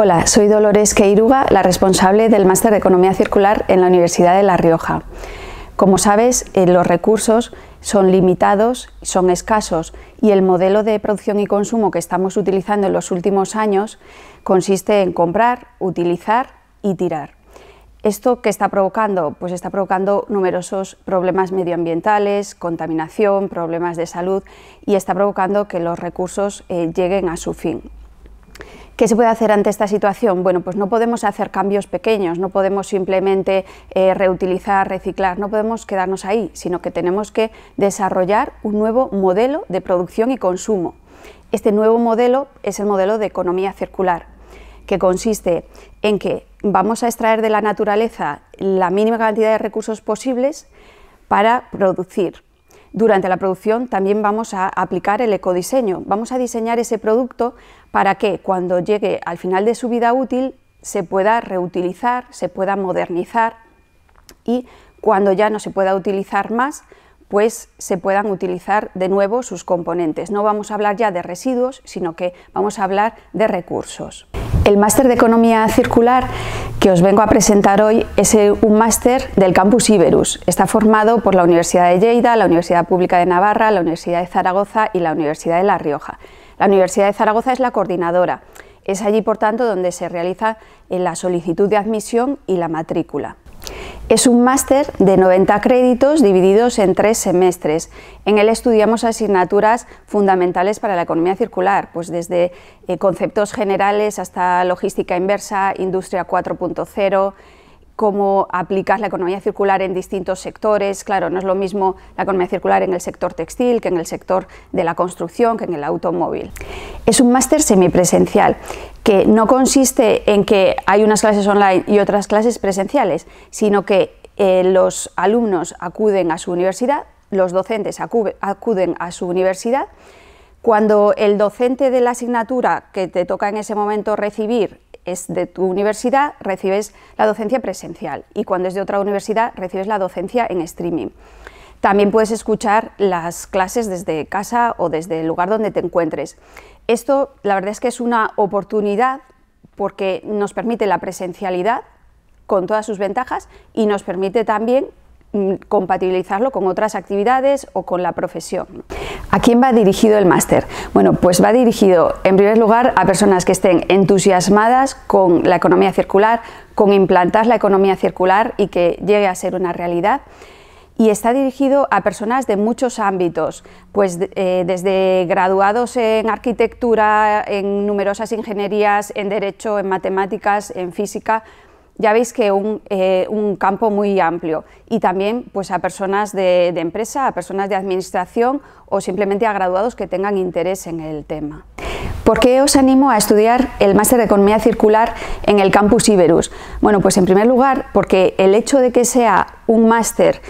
Hola, soy Dolores Queiruga, la responsable del Máster de Economía Circular en la Universidad de La Rioja. Como sabes, eh, los recursos son limitados, son escasos y el modelo de producción y consumo que estamos utilizando en los últimos años consiste en comprar, utilizar y tirar. ¿Esto qué está provocando? Pues está provocando numerosos problemas medioambientales, contaminación, problemas de salud y está provocando que los recursos eh, lleguen a su fin. ¿Qué se puede hacer ante esta situación? Bueno, pues no podemos hacer cambios pequeños, no podemos simplemente eh, reutilizar, reciclar, no podemos quedarnos ahí, sino que tenemos que desarrollar un nuevo modelo de producción y consumo. Este nuevo modelo es el modelo de economía circular, que consiste en que vamos a extraer de la naturaleza la mínima cantidad de recursos posibles para producir, durante la producción también vamos a aplicar el ecodiseño. Vamos a diseñar ese producto para que cuando llegue al final de su vida útil se pueda reutilizar, se pueda modernizar y cuando ya no se pueda utilizar más, pues se puedan utilizar de nuevo sus componentes. No vamos a hablar ya de residuos, sino que vamos a hablar de recursos. El máster de economía circular que os vengo a presentar hoy es un máster del campus Iberus. Está formado por la Universidad de Lleida, la Universidad Pública de Navarra, la Universidad de Zaragoza y la Universidad de La Rioja. La Universidad de Zaragoza es la coordinadora. Es allí, por tanto, donde se realiza eh, la solicitud de admisión y la matrícula. Es un máster de 90 créditos divididos en tres semestres. En él estudiamos asignaturas fundamentales para la economía circular, pues desde eh, conceptos generales hasta logística inversa, industria 4.0, cómo aplicar la economía circular en distintos sectores. Claro, no es lo mismo la economía circular en el sector textil que en el sector de la construcción, que en el automóvil. Es un máster semipresencial que no consiste en que hay unas clases online y otras clases presenciales, sino que eh, los alumnos acuden a su universidad, los docentes acuden a su universidad, cuando el docente de la asignatura que te toca en ese momento recibir es de tu universidad, recibes la docencia presencial y cuando es de otra universidad, recibes la docencia en streaming. También puedes escuchar las clases desde casa o desde el lugar donde te encuentres. Esto, la verdad es que es una oportunidad porque nos permite la presencialidad con todas sus ventajas y nos permite también Mm, compatibilizarlo con otras actividades o con la profesión. ¿A quién va dirigido el máster? Bueno, pues va dirigido en primer lugar a personas que estén entusiasmadas con la economía circular, con implantar la economía circular y que llegue a ser una realidad y está dirigido a personas de muchos ámbitos, pues eh, desde graduados en arquitectura, en numerosas ingenierías, en derecho, en matemáticas, en física, ya veis que un, eh, un campo muy amplio y también pues, a personas de, de empresa, a personas de administración o simplemente a graduados que tengan interés en el tema. ¿Por qué os animo a estudiar el máster de Economía Circular en el campus Iberus? Bueno, pues en primer lugar porque el hecho de que sea un máster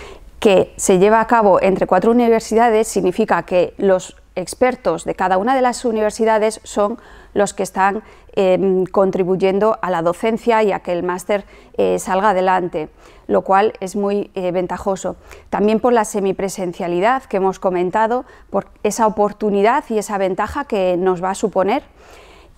que se lleva a cabo entre cuatro universidades significa que los expertos de cada una de las universidades son los que están em, contribuyendo a la docencia y a que el máster eh, salga adelante, lo cual es muy eh, ventajoso. También por la semipresencialidad que hemos comentado, por esa oportunidad y esa ventaja que nos va a suponer.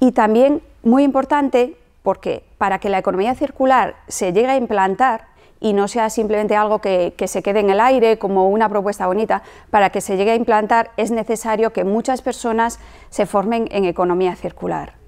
Y también, muy importante, porque para que la economía circular se llegue a implantar, y no sea simplemente algo que, se quede en el aire como una propuesta bonita, para que se llegue a implantar es necesario que muchas personas se formen en economía circular.